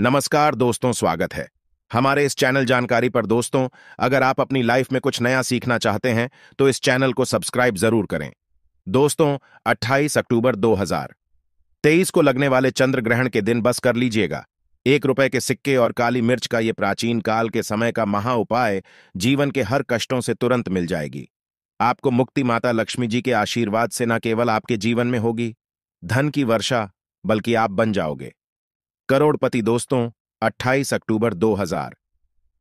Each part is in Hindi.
नमस्कार दोस्तों स्वागत है हमारे इस चैनल जानकारी पर दोस्तों अगर आप अपनी लाइफ में कुछ नया सीखना चाहते हैं तो इस चैनल को सब्सक्राइब जरूर करें दोस्तों 28 अक्टूबर 2023 को लगने वाले चंद्र ग्रहण के दिन बस कर लीजिएगा एक रुपए के सिक्के और काली मिर्च का ये प्राचीन काल के समय का महा उपाय जीवन के हर कष्टों से तुरंत मिल जाएगी आपको मुक्ति माता लक्ष्मी जी के आशीर्वाद से न केवल आपके जीवन में होगी धन की वर्षा बल्कि आप बन जाओगे करोड़पति दोस्तों 28 अक्टूबर 2000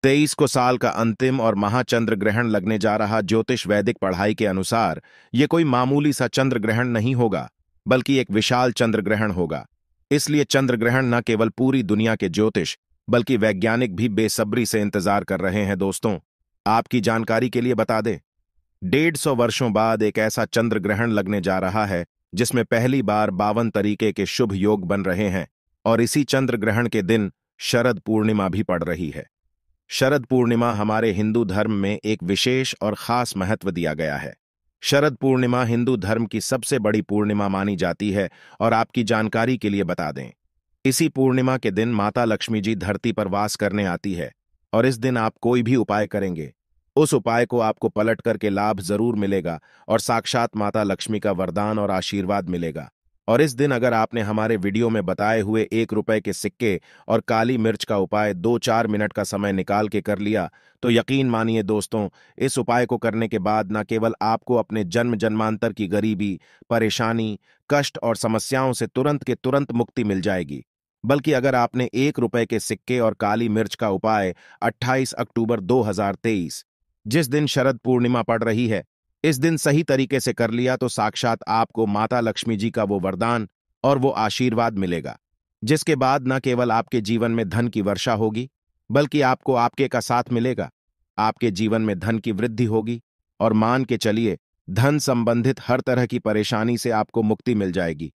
तेईस को साल का अंतिम और महाचंद्र ग्रहण लगने जा रहा ज्योतिष वैदिक पढ़ाई के अनुसार ये कोई मामूली सा चंद्र ग्रहण नहीं होगा बल्कि एक विशाल चंद्र ग्रहण होगा इसलिए चंद्र ग्रहण न केवल पूरी दुनिया के ज्योतिष बल्कि वैज्ञानिक भी बेसब्री से इंतजार कर रहे हैं दोस्तों आपकी जानकारी के लिए बता दें डेढ़ सौ वर्षों बाद एक ऐसा चंद्र ग्रहण लगने जा रहा है जिसमें पहली बार बावन तरीके के शुभ योग बन रहे हैं और इसी चंद्र ग्रहण के दिन शरद पूर्णिमा भी पड़ रही है शरद पूर्णिमा हमारे हिंदू धर्म में एक विशेष और खास महत्व दिया गया है शरद पूर्णिमा हिंदू धर्म की सबसे बड़ी पूर्णिमा मानी जाती है और आपकी जानकारी के लिए बता दें इसी पूर्णिमा के दिन माता लक्ष्मी जी धरती पर वास करने आती है और इस दिन आप कोई भी उपाय करेंगे उस उपाय को आपको पलट करके लाभ जरूर मिलेगा और साक्षात माता लक्ष्मी का वरदान और आशीर्वाद मिलेगा और इस दिन अगर आपने हमारे वीडियो में बताए हुए एक रुपए के सिक्के और काली मिर्च का उपाय दो चार मिनट का समय निकाल के कर लिया तो यकीन मानिए दोस्तों इस उपाय को करने के बाद न केवल आपको अपने जन्म जन्मांतर की गरीबी परेशानी कष्ट और समस्याओं से तुरंत के तुरंत मुक्ति मिल जाएगी बल्कि अगर आपने एक रुपए के सिक्के और काली मिर्च का उपाय 28 अक्टूबर 2023 जिस दिन शरद पूर्णिमा पड़ रही है इस दिन सही तरीके से कर लिया तो साक्षात आपको माता लक्ष्मी जी का वो वरदान और वो आशीर्वाद मिलेगा जिसके बाद न केवल आपके जीवन में धन की वर्षा होगी बल्कि आपको आपके का साथ मिलेगा आपके जीवन में धन की वृद्धि होगी और मान के चलिए धन संबंधित हर तरह की परेशानी से आपको मुक्ति मिल जाएगी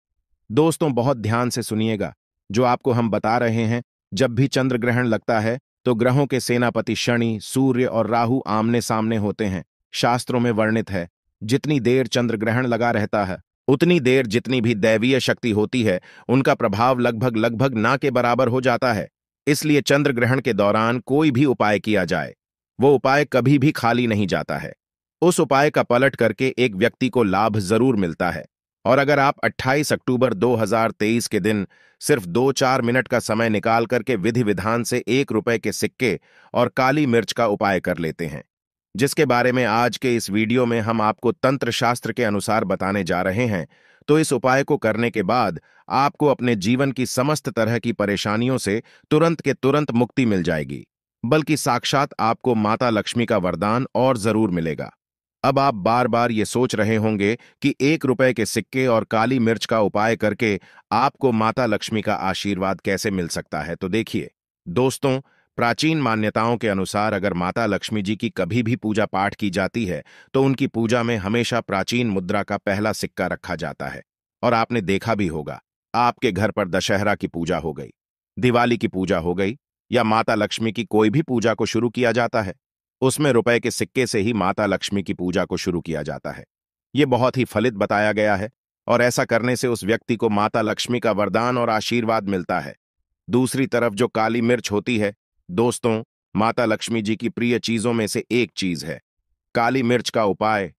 दोस्तों बहुत ध्यान से सुनिएगा जो आपको हम बता रहे हैं जब भी चंद्र ग्रहण लगता है तो ग्रहों के सेनापति शनि सूर्य और राहु आमने सामने होते हैं शास्त्रों में वर्णित है जितनी देर चंद्र ग्रहण लगा रहता है उतनी देर जितनी भी दैवीय शक्ति होती है उनका प्रभाव लगभग लगभग ना के बराबर हो जाता है इसलिए चंद्र ग्रहण के दौरान कोई भी उपाय किया जाए वो उपाय कभी भी खाली नहीं जाता है उस उपाय का पलट करके एक व्यक्ति को लाभ जरूर मिलता है और अगर आप 28 अक्टूबर 2023 के दिन सिर्फ दो चार मिनट का समय निकाल करके विधि विधान से एक रुपए के सिक्के और काली मिर्च का उपाय कर लेते हैं जिसके बारे में आज के इस वीडियो में हम आपको तंत्र शास्त्र के अनुसार बताने जा रहे हैं तो इस उपाय को करने के बाद आपको अपने जीवन की समस्त तरह की परेशानियों से तुरंत के तुरंत मुक्ति मिल जाएगी बल्कि साक्षात आपको माता लक्ष्मी का वरदान और जरूर मिलेगा अब आप बार बार ये सोच रहे होंगे कि एक रुपए के सिक्के और काली मिर्च का उपाय करके आपको माता लक्ष्मी का आशीर्वाद कैसे मिल सकता है तो देखिए दोस्तों प्राचीन मान्यताओं के अनुसार अगर माता लक्ष्मी जी की कभी भी पूजा पाठ की जाती है तो उनकी पूजा में हमेशा प्राचीन मुद्रा का पहला सिक्का रखा जाता है और आपने देखा भी होगा आपके घर पर दशहरा की पूजा हो गई दिवाली की पूजा हो गई या माता लक्ष्मी की कोई भी पूजा को शुरू किया जाता है उसमें रुपए के सिक्के से ही माता लक्ष्मी की पूजा को शुरू किया जाता है ये बहुत ही फलित बताया गया है और ऐसा करने से उस व्यक्ति को माता लक्ष्मी का वरदान और आशीर्वाद मिलता है दूसरी तरफ जो काली मिर्च होती है दोस्तों माता लक्ष्मी जी की प्रिय चीजों में से एक चीज है काली मिर्च का उपाय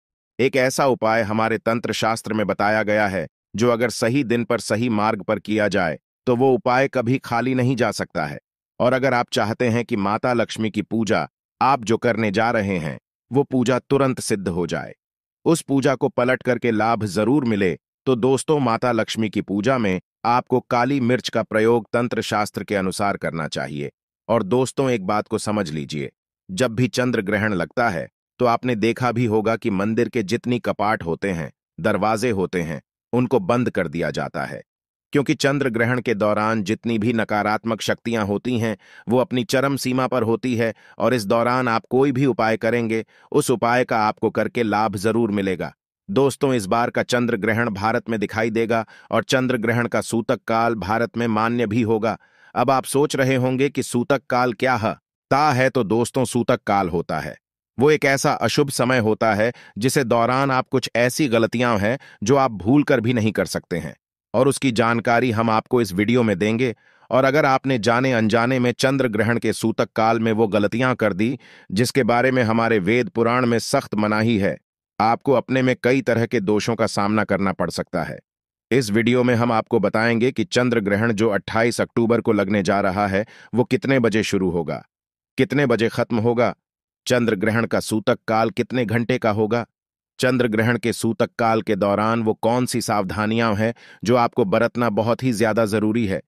एक ऐसा उपाय हमारे तंत्र शास्त्र में बताया गया है जो अगर सही दिन पर सही मार्ग पर किया जाए तो वो उपाय कभी खाली नहीं जा सकता है और अगर आप चाहते हैं कि माता लक्ष्मी की पूजा आप जो करने जा रहे हैं वो पूजा तुरंत सिद्ध हो जाए उस पूजा को पलट करके लाभ जरूर मिले तो दोस्तों माता लक्ष्मी की पूजा में आपको काली मिर्च का प्रयोग तंत्र शास्त्र के अनुसार करना चाहिए और दोस्तों एक बात को समझ लीजिए जब भी चंद्र ग्रहण लगता है तो आपने देखा भी होगा कि मंदिर के जितनी कपाट होते हैं दरवाजे होते हैं उनको बंद कर दिया जाता है क्योंकि चंद्र ग्रहण के दौरान जितनी भी नकारात्मक शक्तियां होती हैं वो अपनी चरम सीमा पर होती है और इस दौरान आप कोई भी उपाय करेंगे उस उपाय का आपको करके लाभ जरूर मिलेगा दोस्तों इस बार का चंद्र ग्रहण भारत में दिखाई देगा और चंद्र ग्रहण का सूतक काल भारत में मान्य भी होगा अब आप सोच रहे होंगे कि सूतक काल क्या है ता है तो दोस्तों सूतक काल होता है वो एक ऐसा अशुभ समय होता है जिसे दौरान आप कुछ ऐसी गलतियां हैं जो आप भूल कर भी नहीं कर सकते हैं और उसकी जानकारी हम आपको इस वीडियो में देंगे और अगर आपने जाने अनजाने में चंद्र ग्रहण के सूतक काल में वो गलतियां कर दी जिसके बारे में हमारे वेद पुराण में सख्त मनाही है आपको अपने में कई तरह के दोषों का सामना करना पड़ सकता है इस वीडियो में हम आपको बताएंगे कि चंद्र ग्रहण जो 28 अक्टूबर को लगने जा रहा है वो कितने बजे शुरू होगा कितने बजे खत्म होगा चंद्र ग्रहण का सूतक काल कितने घंटे का होगा चंद्र ग्रहण के सूतक काल के दौरान वो कौन सी सावधानियां हैं जो आपको बरतना बहुत ही ज्यादा जरूरी है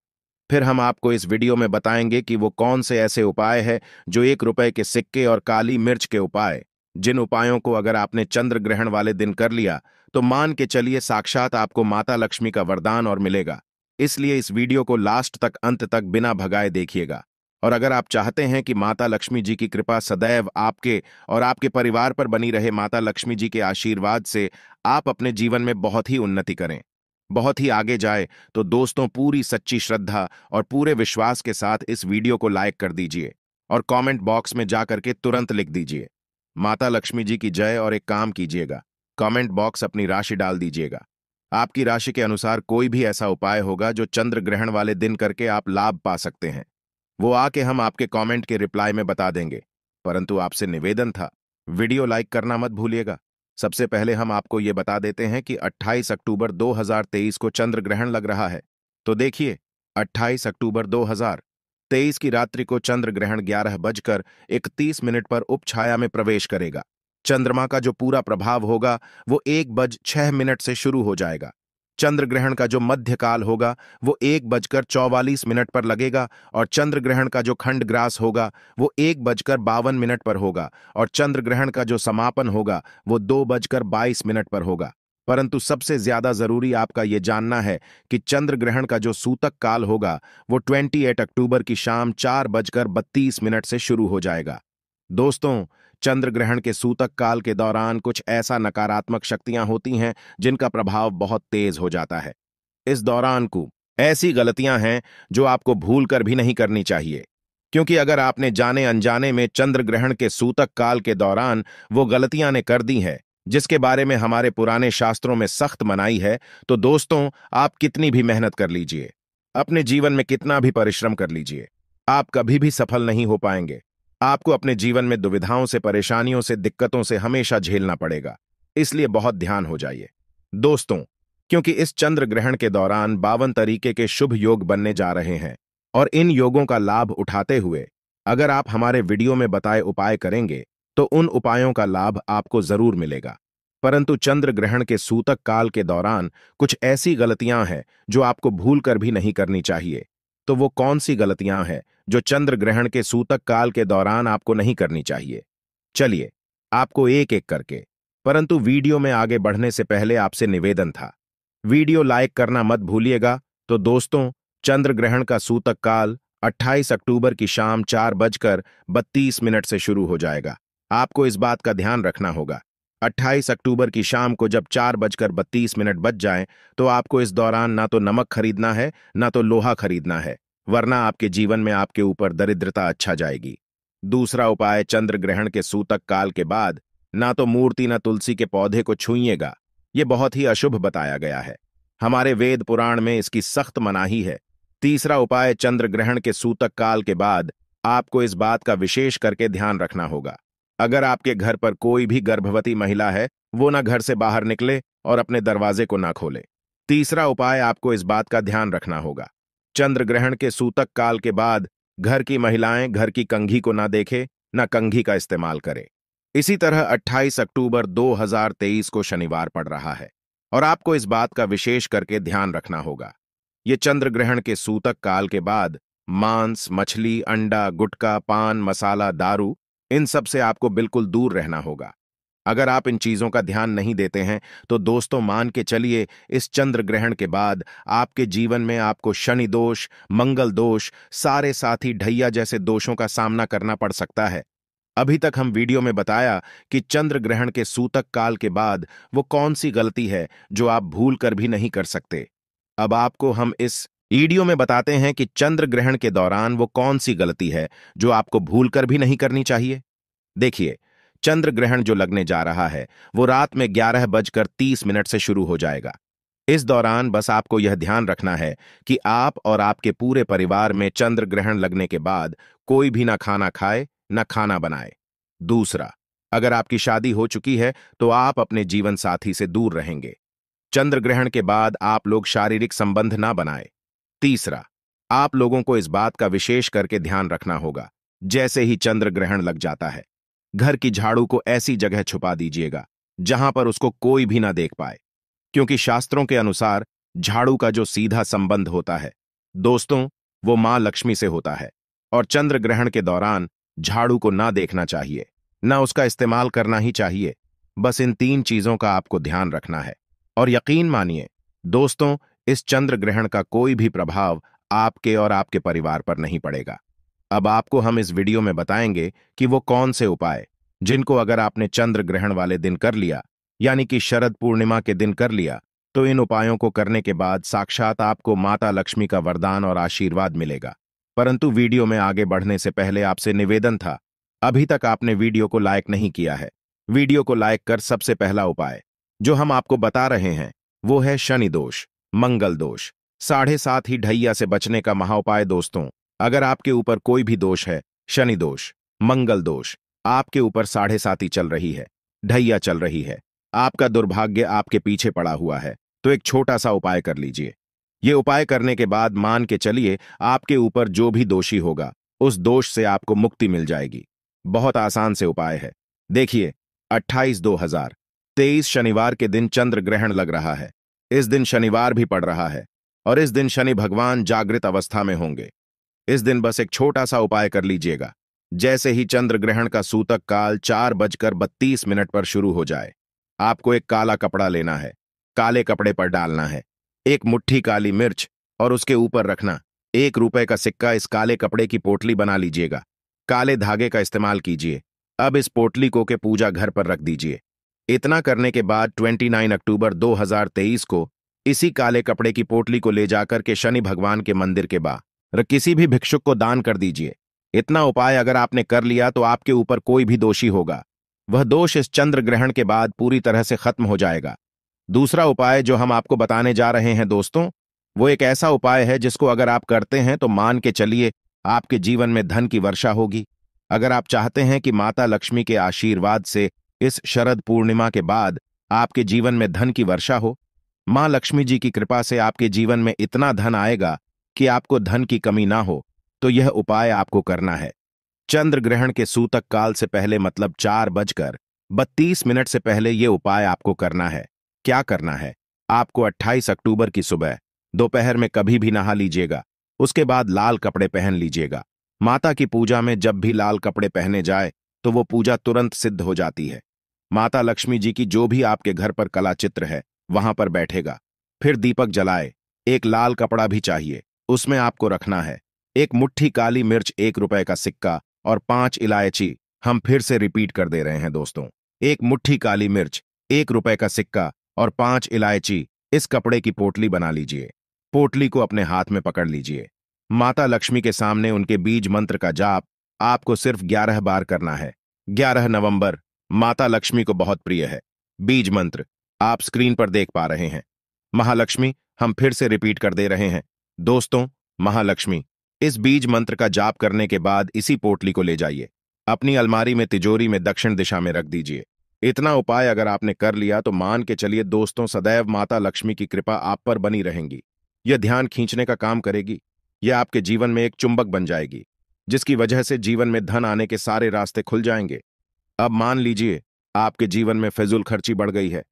फिर हम आपको इस वीडियो में बताएंगे कि वो कौन से ऐसे उपाय है जो एक रुपए के सिक्के और काली मिर्च के उपाय जिन उपायों को अगर आपने चंद्र ग्रहण वाले दिन कर लिया तो मान के चलिए साक्षात आपको माता लक्ष्मी का वरदान और मिलेगा इसलिए इस वीडियो को लास्ट तक अंत तक बिना भगाए देखिएगा और अगर आप चाहते हैं कि माता लक्ष्मी जी की कृपा सदैव आपके और आपके परिवार पर बनी रहे माता लक्ष्मी जी के आशीर्वाद से आप अपने जीवन में बहुत ही उन्नति करें बहुत ही आगे जाए तो दोस्तों पूरी सच्ची श्रद्धा और पूरे विश्वास के साथ इस वीडियो को लाइक कर दीजिए और कमेंट बॉक्स में जाकर के तुरंत लिख दीजिए माता लक्ष्मी जी की जय और एक काम कीजिएगा कमेंट बॉक्स अपनी राशि डाल दीजिएगा आपकी राशि के अनुसार कोई भी ऐसा उपाय होगा जो चंद्र ग्रहण वाले दिन करके आप लाभ पा सकते हैं वो आके हम आपके कमेंट के रिप्लाई में बता देंगे परंतु आपसे निवेदन था वीडियो लाइक करना मत भूलिएगा सबसे पहले हम आपको ये बता देते हैं कि 28 अक्टूबर 2023 को चंद्र ग्रहण लग रहा है तो देखिए 28 अक्टूबर 2023 की रात्रि को चंद्र ग्रहण ग्यारह बजकर इकतीस मिनट पर उपछाया में प्रवेश करेगा चंद्रमा का जो पूरा प्रभाव होगा वो एक बज छह मिनट से शुरू हो जाएगा चंद्र ग्रहण का जो मध्यकाल होगा वो एक बजकर चौवालीस मिनट पर लगेगा और चंद्र ग्रहण का जो खंड ग्रास होगा वो एक बजकर बावन मिनट पर होगा और चंद्र ग्रहण का जो समापन होगा वो दो बजकर बाईस मिनट पर होगा परंतु सबसे ज्यादा जरूरी आपका ये जानना है कि चंद्र ग्रहण का जो सूतक काल होगा वो 28 अक्टूबर की शाम चार बजकर बत्तीस मिनट से शुरू हो जाएगा दोस्तों चंद्र ग्रहण के सूतक काल के दौरान कुछ ऐसा नकारात्मक शक्तियां होती हैं जिनका प्रभाव बहुत तेज हो जाता है इस दौरान को ऐसी गलतियां हैं जो आपको भूल कर भी नहीं करनी चाहिए क्योंकि अगर आपने जाने अनजाने में चंद्र ग्रहण के सूतक काल के दौरान वो गलतियां ने कर दी हैं जिसके बारे में हमारे पुराने शास्त्रों में सख्त मनाई है तो दोस्तों आप कितनी भी मेहनत कर लीजिए अपने जीवन में कितना भी परिश्रम कर लीजिए आप कभी भी सफल नहीं हो पाएंगे आपको अपने जीवन में दुविधाओं से परेशानियों से दिक्कतों से हमेशा झेलना पड़ेगा इसलिए बहुत ध्यान हो जाइए दोस्तों क्योंकि इस चंद्र ग्रहण के दौरान बावन तरीके के शुभ योग बनने जा रहे हैं और इन योगों का लाभ उठाते हुए अगर आप हमारे वीडियो में बताए उपाय करेंगे तो उन उपायों का लाभ आपको जरूर मिलेगा परंतु चंद्र ग्रहण के सूतक काल के दौरान कुछ ऐसी गलतियां हैं जो आपको भूल कर भी नहीं करनी चाहिए तो वो कौन सी गलतियां हैं जो चंद्र ग्रहण के सूतक काल के दौरान आपको नहीं करनी चाहिए चलिए आपको एक एक करके परंतु वीडियो में आगे बढ़ने से पहले आपसे निवेदन था वीडियो लाइक करना मत भूलिएगा तो दोस्तों चंद्र ग्रहण का सूतक काल 28 अक्टूबर की शाम चार बजकर बत्तीस मिनट से शुरू हो जाएगा आपको इस बात का ध्यान रखना होगा 28 अक्टूबर की शाम को जब चार बजकर बत्तीस मिनट बज जाएं तो आपको इस दौरान ना तो नमक खरीदना है ना तो लोहा खरीदना है वरना आपके जीवन में आपके ऊपर दरिद्रता अच्छा जाएगी दूसरा उपाय चंद्र ग्रहण के सूतक काल के बाद ना तो मूर्ति ना तुलसी के पौधे को छूइएगा ये बहुत ही अशुभ बताया गया है हमारे वेद पुराण में इसकी सख्त मनाही है तीसरा उपाय चंद्र ग्रहण के सूतक काल के बाद आपको इस बात का विशेष करके ध्यान रखना होगा अगर आपके घर पर कोई भी गर्भवती महिला है वो ना घर से बाहर निकले और अपने दरवाजे को ना खोले तीसरा उपाय आपको इस बात का ध्यान रखना होगा चंद्र ग्रहण के सूतक काल के बाद घर की महिलाएं घर की कंघी को ना देखे न कंघी का इस्तेमाल करें इसी तरह 28 अक्टूबर 2023 को शनिवार पड़ रहा है और आपको इस बात का विशेष करके ध्यान रखना होगा ये चंद्र ग्रहण के सूतक काल के बाद मांस मछली अंडा गुटका पान मसाला दारू इन सब से आपको बिल्कुल दूर रहना होगा अगर आप इन चीज़ों का ध्यान नहीं देते हैं तो दोस्तों मान के चलिए इस चंद्र ग्रहण के बाद आपके जीवन में आपको शनि दोष मंगल दोष सारे साथी ढैया जैसे दोषों का सामना करना पड़ सकता है अभी तक हम वीडियो में बताया कि चंद्र ग्रहण के सूतक काल के बाद वो कौन सी गलती है जो आप भूल कर भी नहीं कर सकते अब आपको हम इस वीडियो में बताते हैं कि चंद्र ग्रहण के दौरान वो कौन सी गलती है जो आपको भूल कर भी नहीं करनी चाहिए देखिए चंद्र ग्रहण जो लगने जा रहा है वो रात में ग्यारह बजकर तीस मिनट से शुरू हो जाएगा इस दौरान बस आपको यह ध्यान रखना है कि आप और आपके पूरे परिवार में चंद्र ग्रहण लगने के बाद कोई भी ना खाना खाए ना खाना बनाए दूसरा अगर आपकी शादी हो चुकी है तो आप अपने जीवन साथी से दूर रहेंगे चंद्र ग्रहण के बाद आप लोग शारीरिक संबंध ना बनाए तीसरा आप लोगों को इस बात का विशेष करके ध्यान रखना होगा जैसे ही चंद्र ग्रहण लग जाता है घर की झाड़ू को ऐसी जगह छुपा दीजिएगा जहां पर उसको कोई भी ना देख पाए क्योंकि शास्त्रों के अनुसार झाड़ू का जो सीधा संबंध होता है दोस्तों वो मां लक्ष्मी से होता है और चंद्र ग्रहण के दौरान झाड़ू को ना देखना चाहिए ना उसका इस्तेमाल करना ही चाहिए बस इन तीन चीजों का आपको ध्यान रखना है और यकीन मानिए दोस्तों इस चंद्र ग्रहण का कोई भी प्रभाव आपके और आपके परिवार पर नहीं पड़ेगा अब आपको हम इस वीडियो में बताएंगे कि वो कौन से उपाय जिनको अगर आपने चंद्र ग्रहण वाले दिन कर लिया यानी कि शरद पूर्णिमा के दिन कर लिया तो इन उपायों को करने के बाद साक्षात आपको माता लक्ष्मी का वरदान और आशीर्वाद मिलेगा परंतु वीडियो में आगे बढ़ने से पहले आपसे निवेदन था अभी तक आपने वीडियो को लाइक नहीं किया है वीडियो को लाइक कर सबसे पहला उपाय जो हम आपको बता रहे हैं वो है शनि दोष मंगल दोष साढ़े सात ही ढैया से बचने का महाउपाय दोस्तों अगर आपके ऊपर कोई भी दोष है शनि दोष मंगल दोष आपके ऊपर साढ़े साथी चल रही है ढैया चल रही है आपका दुर्भाग्य आपके पीछे पड़ा हुआ है तो एक छोटा सा उपाय कर लीजिए ये उपाय करने के बाद मान के चलिए आपके ऊपर जो भी दोषी होगा उस दोष से आपको मुक्ति मिल जाएगी बहुत आसान से उपाय है देखिए 28 हजार तेईस शनिवार के दिन चंद्र ग्रहण लग रहा है इस दिन शनिवार भी पड़ रहा है और इस दिन शनि भगवान जागृत अवस्था में होंगे इस दिन बस एक छोटा सा उपाय कर लीजिएगा जैसे ही चंद्र ग्रहण का सूतक काल चार बजकर बत्तीस मिनट पर शुरू हो जाए आपको एक काला कपड़ा लेना है काले कपड़े पर डालना है एक मुट्ठी काली मिर्च और उसके ऊपर रखना एक रुपए का सिक्का इस काले कपड़े की पोटली बना लीजिएगा काले धागे का इस्तेमाल कीजिए अब इस पोटली को के पूजा घर पर रख दीजिए इतना करने के बाद 29 अक्टूबर 2023 को इसी काले कपड़े की पोटली को ले जाकर के शनि भगवान के मंदिर के बा किसी भी भिक्षुक को दान कर दीजिए इतना उपाय अगर आपने कर लिया तो आपके ऊपर कोई भी दोषी होगा वह दोष इस चंद्र ग्रहण के बाद पूरी तरह से खत्म हो जाएगा दूसरा उपाय जो हम आपको बताने जा रहे हैं दोस्तों वो एक ऐसा उपाय है जिसको अगर आप करते हैं तो मान के चलिए आपके जीवन में धन की वर्षा होगी अगर आप चाहते हैं कि माता लक्ष्मी के आशीर्वाद से इस शरद पूर्णिमा के बाद आपके जीवन में धन की वर्षा हो मां लक्ष्मी जी की कृपा से आपके जीवन में इतना धन आएगा कि आपको धन की कमी ना हो तो यह उपाय आपको करना है चंद्र ग्रहण के सूतक काल से पहले मतलब चार बजकर बत्तीस मिनट से पहले यह उपाय आपको करना है क्या करना है आपको 28 अक्टूबर की सुबह दोपहर में कभी भी नहा लीजिएगा उसके बाद लाल कपड़े पहन लीजिएगा माता की पूजा में जब भी लाल कपड़े पहने जाए तो वो पूजा तुरंत सिद्ध हो जाती है माता लक्ष्मी जी की जो भी आपके घर पर कला चित्र है वहां पर बैठेगा फिर दीपक जलाए एक लाल कपड़ा भी चाहिए उसमें आपको रखना है एक मुट्ठी काली मिर्च एक रुपए का सिक्का और पांच इलायची हम फिर से रिपीट कर दे रहे हैं दोस्तों एक मुट्ठी काली मिर्च एक रुपए का सिक्का और पांच इलायची इस कपड़े की पोटली बना लीजिए पोटली को अपने हाथ में पकड़ लीजिए माता लक्ष्मी के सामने उनके बीज मंत्र का जाप आपको सिर्फ ग्यारह बार करना है ग्यारह नवंबर माता लक्ष्मी को बहुत प्रिय है बीज मंत्र आप स्क्रीन पर देख पा रहे हैं महालक्ष्मी हम फिर से रिपीट कर दे रहे हैं दोस्तों महालक्ष्मी इस बीज मंत्र का जाप करने के बाद इसी पोटली को ले जाइए अपनी अलमारी में तिजोरी में दक्षिण दिशा में रख दीजिए इतना उपाय अगर आपने कर लिया तो मान के चलिए दोस्तों सदैव माता लक्ष्मी की कृपा आप पर बनी रहेंगी यह ध्यान खींचने का काम करेगी यह आपके जीवन में एक चुंबक बन जाएगी जिसकी वजह से जीवन में धन आने के सारे रास्ते खुल जाएंगे अब मान लीजिए आपके जीवन में फिजुल खर्ची बढ़ गई है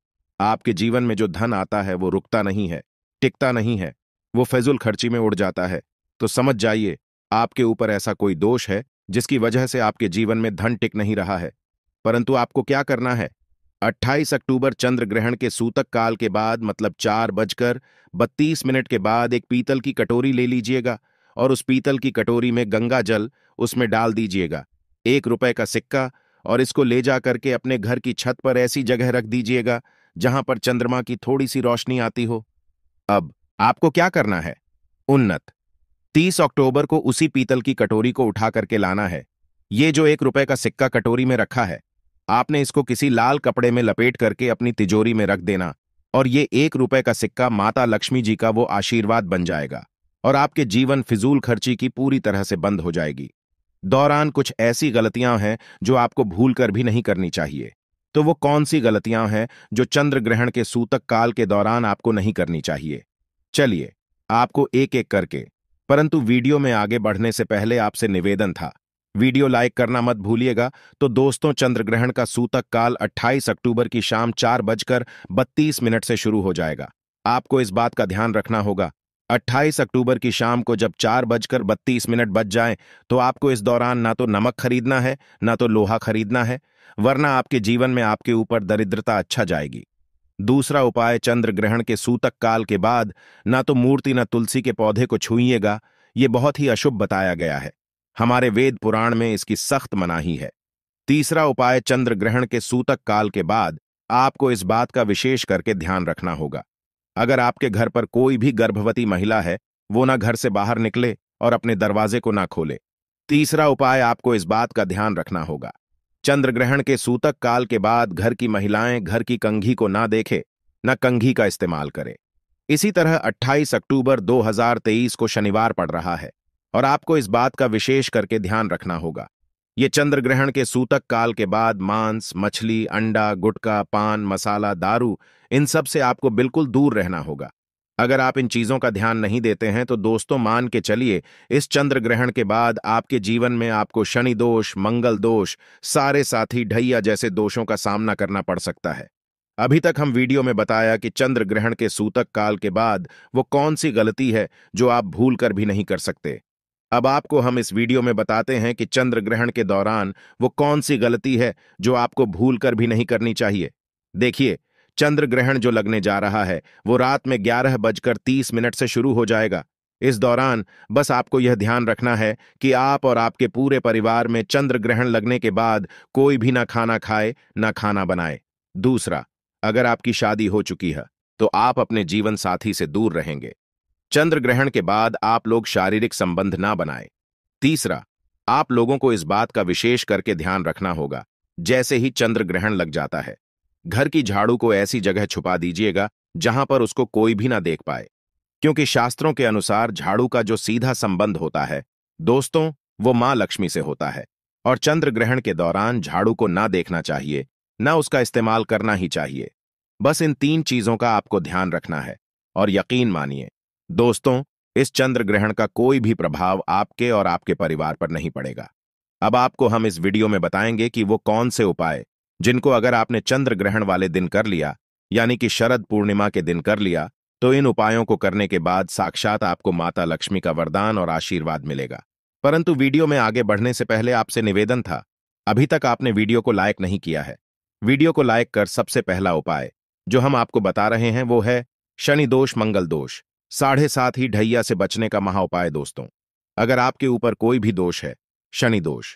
आपके जीवन में जो धन आता है वो रुकता नहीं है टिकता नहीं है वो फैजुल खर्ची में उड़ जाता है तो समझ जाइए आपके ऊपर ऐसा कोई दोष है जिसकी वजह से आपके जीवन में धन टिक नहीं रहा है परंतु आपको क्या करना है 28 अक्टूबर चंद्र ग्रहण के सूतक काल के बाद मतलब चार बजकर बत्तीस मिनट के बाद एक पीतल की कटोरी ले लीजिएगा और उस पीतल की कटोरी में गंगा जल उसमें डाल दीजिएगा एक रुपए का सिक्का और इसको ले जा करके अपने घर की छत पर ऐसी जगह रख दीजिएगा जहां पर चंद्रमा की थोड़ी सी रोशनी आती हो अब आपको क्या करना है उन्नत तीस अक्टूबर को उसी पीतल की कटोरी को उठा करके लाना है ये जो एक रुपए का सिक्का कटोरी में रखा है आपने इसको किसी लाल कपड़े में लपेट करके अपनी तिजोरी में रख देना और ये एक रुपए का सिक्का माता लक्ष्मी जी का वो आशीर्वाद बन जाएगा और आपके जीवन फिजूल खर्ची की पूरी तरह से बंद हो जाएगी दौरान कुछ ऐसी गलतियां हैं जो आपको भूल कर भी नहीं करनी चाहिए तो वो कौन सी गलतियां हैं जो चंद्र ग्रहण के सूतक काल के दौरान आपको नहीं करनी चाहिए चलिए आपको एक एक करके परंतु वीडियो में आगे बढ़ने से पहले आपसे निवेदन था वीडियो लाइक करना मत भूलिएगा तो दोस्तों चंद्र ग्रहण का सूतक काल 28 अक्टूबर की शाम चार बजकर बत्तीस मिनट से शुरू हो जाएगा आपको इस बात का ध्यान रखना होगा 28 अक्टूबर की शाम को जब चार बजकर बत्तीस मिनट बज जाएं तो आपको इस दौरान ना तो नमक खरीदना है ना तो लोहा खरीदना है वरना आपके जीवन में आपके ऊपर दरिद्रता अच्छा जाएगी दूसरा उपाय चंद्र ग्रहण के सूतक काल के बाद ना तो मूर्ति न तुलसी के पौधे को छूइएगा ये बहुत ही अशुभ बताया गया है हमारे वेद पुराण में इसकी सख्त मनाही है तीसरा उपाय चंद्र ग्रहण के सूतक काल के बाद आपको इस बात का विशेष करके ध्यान रखना होगा अगर आपके घर पर कोई भी गर्भवती महिला है वो ना घर से बाहर निकले और अपने दरवाजे को ना खोले तीसरा उपाय आपको इस बात का ध्यान रखना होगा चंद्र ग्रहण के सूतक काल के बाद घर की महिलाएं घर की कंघी को ना देखे न कंघी का इस्तेमाल करें इसी तरह 28 अक्टूबर 2023 को शनिवार पड़ रहा है और आपको इस बात का विशेष करके ध्यान रखना होगा ये चंद्र ग्रहण के सूतक काल के बाद मांस मछली अंडा गुटखा पान मसाला दारू इन सब से आपको बिल्कुल दूर रहना होगा अगर आप इन चीज़ों का ध्यान नहीं देते हैं तो दोस्तों मान के चलिए इस चंद्र ग्रहण के बाद आपके जीवन में आपको शनि दोष मंगल दोष सारे साथी ढैया जैसे दोषों का सामना करना पड़ सकता है अभी तक हम वीडियो में बताया कि चंद्र ग्रहण के सूतक काल के बाद वो कौन सी गलती है जो आप भूल कर भी नहीं कर सकते अब आपको हम इस वीडियो में बताते हैं कि चंद्र ग्रहण के दौरान वो कौन सी गलती है जो आपको भूल कर भी नहीं करनी चाहिए देखिए चंद्र ग्रहण जो लगने जा रहा है वो रात में ग्यारह बजकर तीस मिनट से शुरू हो जाएगा इस दौरान बस आपको यह ध्यान रखना है कि आप और आपके पूरे परिवार में चंद्र ग्रहण लगने के बाद कोई भी ना खाना खाए ना खाना बनाए दूसरा अगर आपकी शादी हो चुकी है तो आप अपने जीवन साथी से दूर रहेंगे चंद्र ग्रहण के बाद आप लोग शारीरिक संबंध ना बनाए तीसरा आप लोगों को इस बात का विशेष करके ध्यान रखना होगा जैसे ही चंद्र ग्रहण लग जाता है घर की झाड़ू को ऐसी जगह छुपा दीजिएगा जहां पर उसको कोई भी ना देख पाए क्योंकि शास्त्रों के अनुसार झाड़ू का जो सीधा संबंध होता है दोस्तों वो मां लक्ष्मी से होता है और चंद्र ग्रहण के दौरान झाड़ू को ना देखना चाहिए ना उसका इस्तेमाल करना ही चाहिए बस इन तीन चीजों का आपको ध्यान रखना है और यकीन मानिए दोस्तों इस चंद्र ग्रहण का कोई भी प्रभाव आपके और आपके परिवार पर नहीं पड़ेगा अब आपको हम इस वीडियो में बताएंगे कि वो कौन से उपाय जिनको अगर आपने चंद्र ग्रहण वाले दिन कर लिया यानी कि शरद पूर्णिमा के दिन कर लिया तो इन उपायों को करने के बाद साक्षात आपको माता लक्ष्मी का वरदान और आशीर्वाद मिलेगा परंतु वीडियो में आगे बढ़ने से पहले आपसे निवेदन था अभी तक आपने वीडियो को लाइक नहीं किया है वीडियो को लाइक कर सबसे पहला उपाय जो हम आपको बता रहे हैं वो है शनि दोष मंगल दोष साढ़े सात ही ढैया से बचने का महा उपाय दोस्तों अगर आपके ऊपर कोई भी दोष है शनि दोष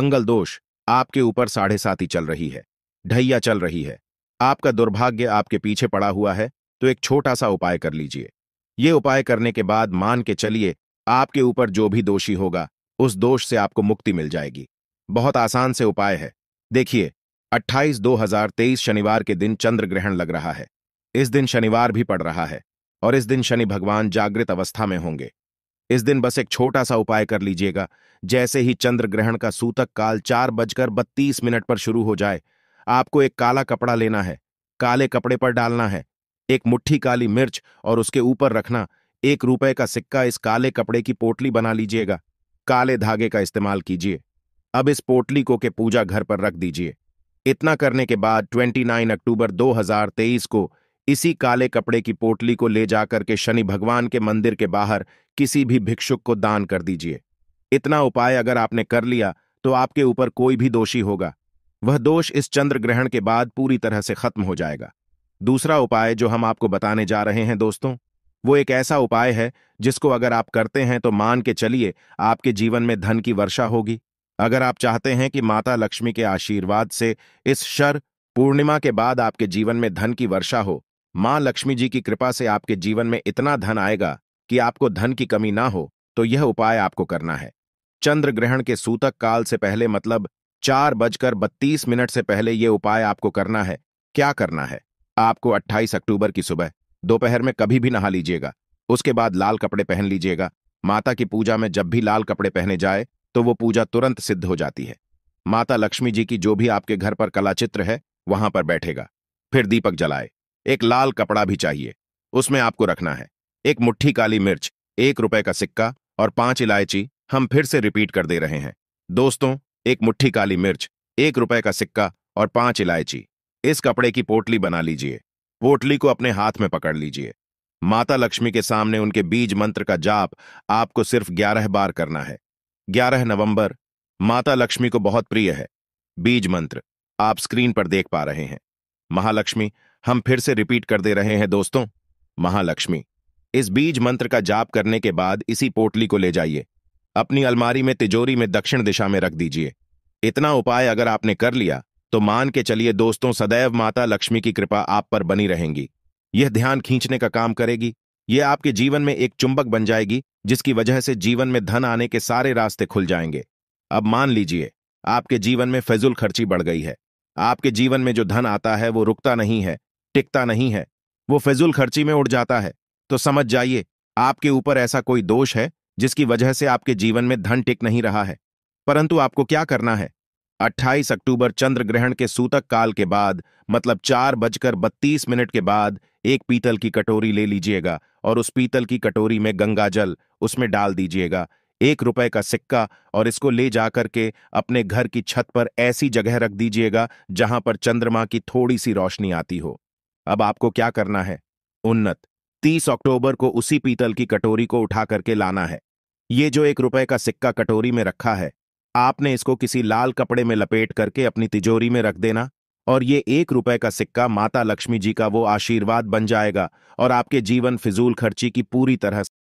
मंगल दोष आपके ऊपर साढ़े साथी चल रही है ढैया चल रही है आपका दुर्भाग्य आपके पीछे पड़ा हुआ है तो एक छोटा सा उपाय कर लीजिए ये उपाय करने के बाद मान के चलिए आपके ऊपर जो भी दोषी होगा उस दोष से आपको मुक्ति मिल जाएगी बहुत आसान से उपाय है देखिए 28 दो शनिवार के दिन चंद्र ग्रहण लग रहा है इस दिन शनिवार भी पड़ रहा है और इस दिन शनि भगवान जागृत अवस्था में होंगे इस दिन बस एक छोटा सा उपाय कर लीजिएगा जैसे ही चंद्र ग्रहण का सूतक काल चार बजकर बत्तीस मिनट पर शुरू हो जाए आपको एक काला कपड़ा लेना है काले कपड़े पर डालना है एक मुट्ठी काली मिर्च और उसके ऊपर रखना एक रुपए का सिक्का इस काले कपड़े की पोटली बना लीजिएगा काले धागे का इस्तेमाल कीजिए अब इस पोटली को के पूजा घर पर रख दीजिए इतना करने के बाद 29 अक्टूबर 2023 को इसी काले कपड़े की पोटली को ले जाकर के शनि भगवान के मंदिर के बाहर किसी भी भिक्षुक को दान कर दीजिए इतना उपाय अगर आपने कर लिया तो आपके ऊपर कोई भी दोषी होगा वह दोष इस चंद्र ग्रहण के बाद पूरी तरह से खत्म हो जाएगा दूसरा उपाय जो हम आपको बताने जा रहे हैं दोस्तों वो एक ऐसा उपाय है जिसको अगर आप करते हैं तो मान के चलिए आपके जीवन में धन की वर्षा होगी अगर आप चाहते हैं कि माता लक्ष्मी के आशीर्वाद से इस शर पूर्णिमा के बाद आपके जीवन में धन की वर्षा हो मां लक्ष्मी जी की कृपा से आपके जीवन में इतना धन आएगा कि आपको धन की कमी ना हो तो यह उपाय आपको करना है चंद्र ग्रहण के सूतक काल से पहले मतलब चार बजकर बत्तीस मिनट से पहले यह उपाय आपको करना है क्या करना है आपको 28 अक्टूबर की सुबह दोपहर में कभी भी नहा लीजिएगा उसके बाद लाल कपड़े पहन लीजिएगा माता की पूजा में जब भी लाल कपड़े पहने जाए तो वो पूजा तुरंत सिद्ध हो जाती है माता लक्ष्मी जी की जो भी आपके घर पर कलाचित्र है वहां पर बैठेगा फिर दीपक जलाए एक लाल कपड़ा भी चाहिए उसमें आपको रखना है एक मुट्ठी काली मिर्च एक रुपए का सिक्का और पांच इलायची हम फिर से रिपीट कर दे रहे हैं दोस्तों एक मुट्ठी काली मिर्च एक रुपए का सिक्का और पांच इलायची इस कपड़े की पोटली बना लीजिए पोटली को अपने हाथ में पकड़ लीजिए माता लक्ष्मी के सामने उनके बीज मंत्र का जाप आपको सिर्फ ग्यारह बार करना है ग्यारह नवंबर माता लक्ष्मी को बहुत प्रिय है बीज मंत्र आप स्क्रीन पर देख पा रहे हैं महालक्ष्मी हम फिर से रिपीट कर दे रहे हैं दोस्तों महालक्ष्मी इस बीज मंत्र का जाप करने के बाद इसी पोटली को ले जाइए अपनी अलमारी में तिजोरी में दक्षिण दिशा में रख दीजिए इतना उपाय अगर आपने कर लिया तो मान के चलिए दोस्तों सदैव माता लक्ष्मी की कृपा आप पर बनी रहेंगी यह ध्यान खींचने का काम करेगी यह आपके जीवन में एक चुंबक बन जाएगी जिसकी वजह से जीवन में धन आने के सारे रास्ते खुल जाएंगे अब मान लीजिए आपके जीवन में फजूल खर्ची बढ़ गई है आपके जीवन में जो धन आता है वो रुकता नहीं है टिकता नहीं है वो फिजुल खर्ची में उड़ जाता है तो समझ जाइए आपके ऊपर ऐसा कोई दोष है जिसकी वजह से आपके जीवन में धन टिक नहीं रहा है परंतु आपको क्या करना है 28 अक्टूबर चंद्र ग्रहण के सूतक काल के बाद मतलब चार बजकर बत्तीस मिनट के बाद एक पीतल की कटोरी ले लीजिएगा और उस पीतल की कटोरी में गंगा जल उसमें डाल दीजिएगा एक रुपए का सिक्का और इसको ले जाकर के अपने घर की छत पर ऐसी जगह रख दीजिएगा जहां पर चंद्रमा की थोड़ी सी रोशनी आती हो अब आपको क्या करना है उन्नत तीस अक्टूबर को उसी पीतल की कटोरी को उठा करके लाना है ये जो एक रुपए का सिक्का कटोरी में रखा है आपने इसको किसी लाल कपड़े में लपेट करके अपनी तिजोरी में रख देना और ये एक रुपए का सिक्का माता लक्ष्मी जी का वो आशीर्वाद बन जाएगा और आपके जीवन फिजूल खर्ची की पूरी तरह